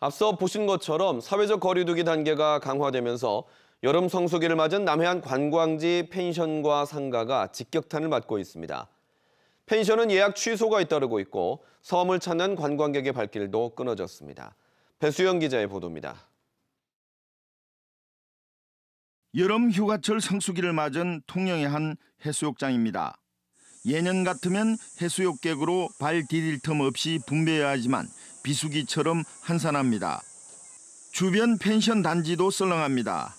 앞서 보신 것처럼 사회적 거리두기 단계가 강화되면서 여름 성수기를 맞은 남해안 관광지 펜션과 상가가 직격탄을 맞고 있습니다. 펜션은 예약 취소가 잇따르고 있고 섬을 찾는 관광객의 발길도 끊어졌습니다. 배수영 기자의 보도입니다. 여름 휴가철 성수기를 맞은 통영의 한 해수욕장입니다. 예년 같으면 해수욕객으로 발 디딜 틈 없이 분배해야 하지만 비수기처럼 한산합니다. 주변 펜션 단지도 썰렁합니다.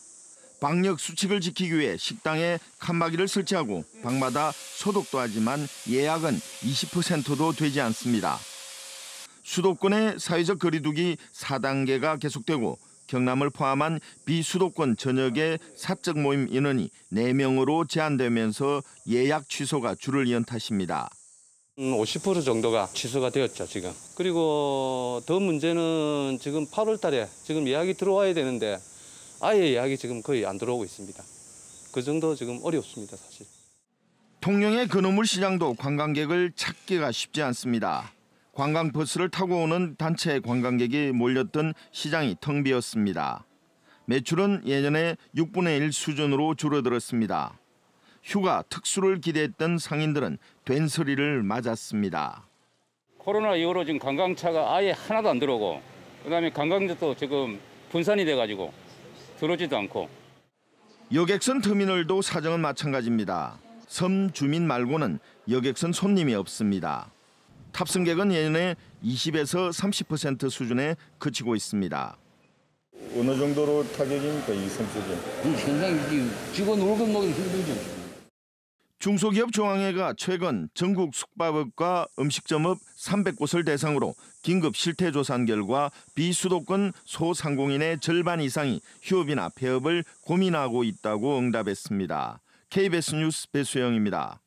방역 수칙을 지키기 위해 식당에 칸막이를 설치하고 방마다 소독도 하지만 예약은 20%도 되지 않습니다. 수도권의 사회적 거리두기 4단계가 계속되고 경남을 포함한 비수도권 전역의 사적 모임 인원이 4명으로 제한되면서 예약 취소가 줄을 이은 탓입니다. 50% 정도가 취소가 되었죠, 지금. 그리고 더 문제는 지금 8월 달에 지금 예약이 들어와야 되는데 아예 예약이 지금 거의 안 들어오고 있습니다. 그 정도 지금 어렵습니다, 사실. 통영의 근어물 시장도 관광객을 찾기가 쉽지 않습니다. 관광버스를 타고 오는 단체 관광객이 몰렸던 시장이 텅 비었습니다. 매출은 예전에 6분의 1 수준으로 줄어들었습니다. 휴가 특수를 기대했던 상인들은 된소리를 맞았습니다. 코로나 이후로 지금 관광차가 아예 하나도 안 들어오고 그다음에 관광객도 지금 분산이 돼가지고 들어오지도 않고. 여객선 터미널도 사정은 마찬가지입니다. 섬 주민 말고는 여객선 손님이 없습니다. 탑승객은 예년에 20에서 30% 수준에 그치고 있습니다. 어느 정도로 타격입니까 이섬세 굉장히 죽어 놀고 먹기 힘들죠. 중소기업 중앙회가 최근 전국 숙박업과 음식점업 300곳을 대상으로 긴급 실태 조사한 결과 비수도권 소상공인의 절반 이상이 휴업이나 폐업을 고민하고 있다고 응답했습니다. KBS 뉴스 배수영입니다.